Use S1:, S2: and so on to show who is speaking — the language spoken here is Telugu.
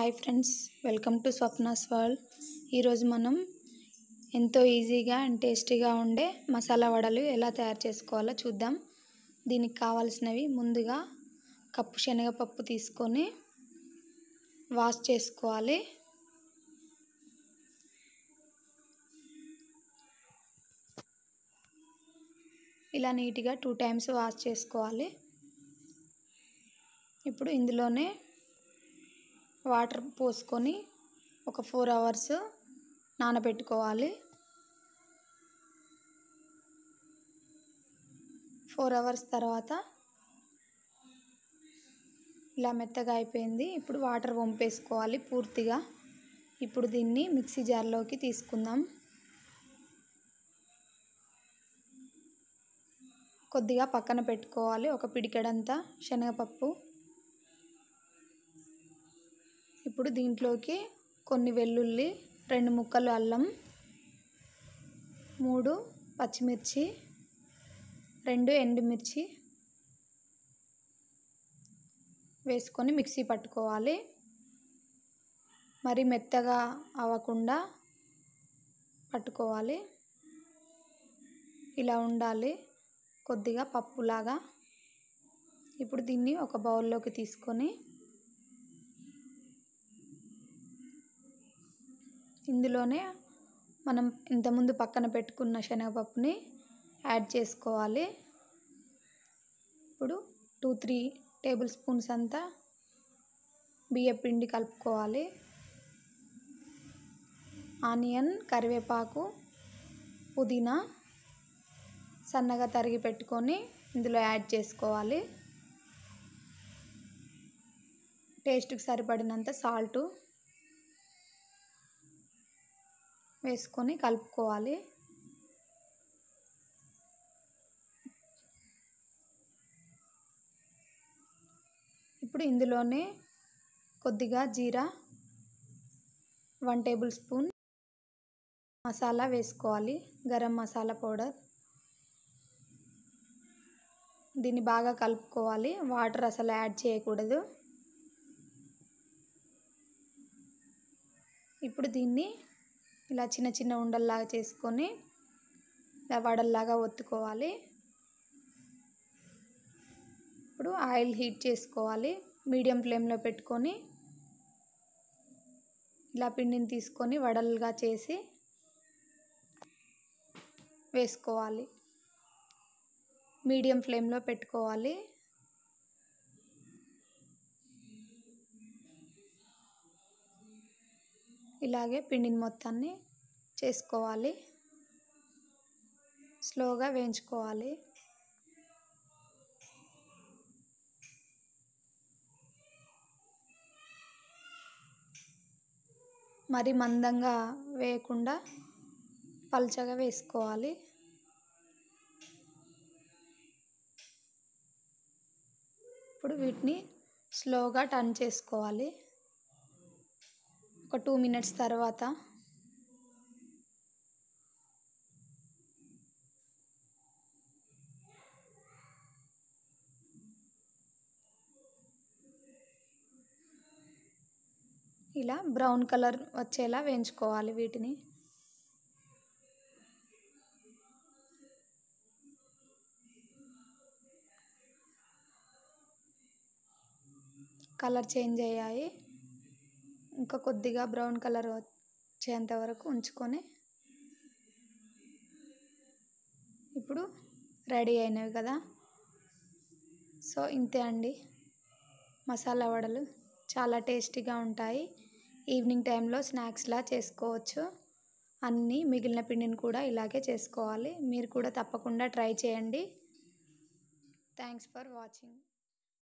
S1: hi friends welcome to Swapna's world ఈరోజు మనం ఎంతో ఈజీగా అండ్ టేస్టీగా ఉండే మసాలా వడలు ఎలా తయారు చేసుకోవాలో చూద్దాం దీనికి కావాల్సినవి ముందుగా కప్పు శనగపప్పు తీసుకొని వాష్ చేసుకోవాలి ఇలా నీట్గా టూ టైమ్స్ వాష్ చేసుకోవాలి ఇప్పుడు ఇందులోనే వాటర్ పోసుకొని ఒక ఫోర్ అవర్స్ నానబెట్టుకోవాలి ఫోర్ అవర్స్ తర్వాత ఇలా మెత్తగా అయిపోయింది ఇప్పుడు వాటర్ వంపేసుకోవాలి పూర్తిగా ఇప్పుడు దీన్ని మిక్సీ జార్లోకి తీసుకుందాం కొద్దిగా పక్కన పెట్టుకోవాలి ఒక పిడికెడంతా శనగపప్పు ఇప్పుడు దీంట్లోకి కొన్ని వెల్లుల్లి రెండు ముక్కలు అల్లం మూడు పచ్చిమిర్చి రెండు ఎండుమిర్చి వేసుకొని మిక్సీ పట్టుకోవాలి మరి మెత్తగా అవ్వకుండా పట్టుకోవాలి ఇలా ఉండాలి కొద్దిగా పప్పులాగా ఇప్పుడు దీన్ని ఒక బౌల్లోకి తీసుకొని ఇందులోనే మనం ఇంతకుముందు పక్కన పెట్టుకున్న శనగపప్పుని యాడ్ చేసుకోవాలి ఇప్పుడు టూ త్రీ టేబుల్ స్పూన్స్ అంతా బియ్యపిండి కలుపుకోవాలి ఆనియన్ కరివేపాకు పుదీనా సన్నగా తరిగి పెట్టుకొని ఇందులో యాడ్ చేసుకోవాలి టేస్ట్కి సరిపడినంత సాల్టు వేసుకొని కలుపుకోవాలి ఇప్పుడు ఇందులోనే కొద్దిగా జీరా వన్ టేబుల్ స్పూన్ మసాలా వేసుకోవాలి గరం మసాలా పౌడర్ దీన్ని బాగా కలుపుకోవాలి వాటర్ అసలు యాడ్ చేయకూడదు ఇప్పుడు దీన్ని ఇలా చిన్న చిన్న ఉండల్లాగా చేసుకొని ఇలా వడల్లాగా ఒత్తుకోవాలి ఇప్పుడు ఆయిల్ హీట్ చేసుకోవాలి మీడియం ఫ్లేమ్లో పెట్టుకొని ఇలా పిండిని తీసుకొని వడలుగా చేసి వేసుకోవాలి మీడియం ఫ్లేమ్లో పెట్టుకోవాలి ఇలాగే పిండిని మొత్తాన్ని చేసుకోవాలి స్లోగా వేయించుకోవాలి మరి మందంగా వేయకుండా పల్చగా వేసుకోవాలి ఇప్పుడు వీటిని స్లోగా టర్న్ చేసుకోవాలి ఒక టూ మినిట్స్ తర్వాత ఇలా బ్రౌన్ కలర్ వచ్చేలా వేయించుకోవాలి వీటిని కలర్ చేంజ్ అయ్యాయి ఇంకా కొద్దిగా బ్రౌన్ కలర్ వచ్చేంత వరకు ఉంచుకొని ఇప్పుడు రెడీ అయినవి కదా సో ఇంతే అండి మసాలా వడలు చాలా టేస్టీగా ఉంటాయి ఈవినింగ్ టైంలో స్నాక్స్లా చేసుకోవచ్చు అన్నీ మిగిలిన పిండిని కూడా ఇలాగే చేసుకోవాలి మీరు కూడా తప్పకుండా ట్రై చేయండి థ్యాంక్స్ ఫర్ వాచింగ్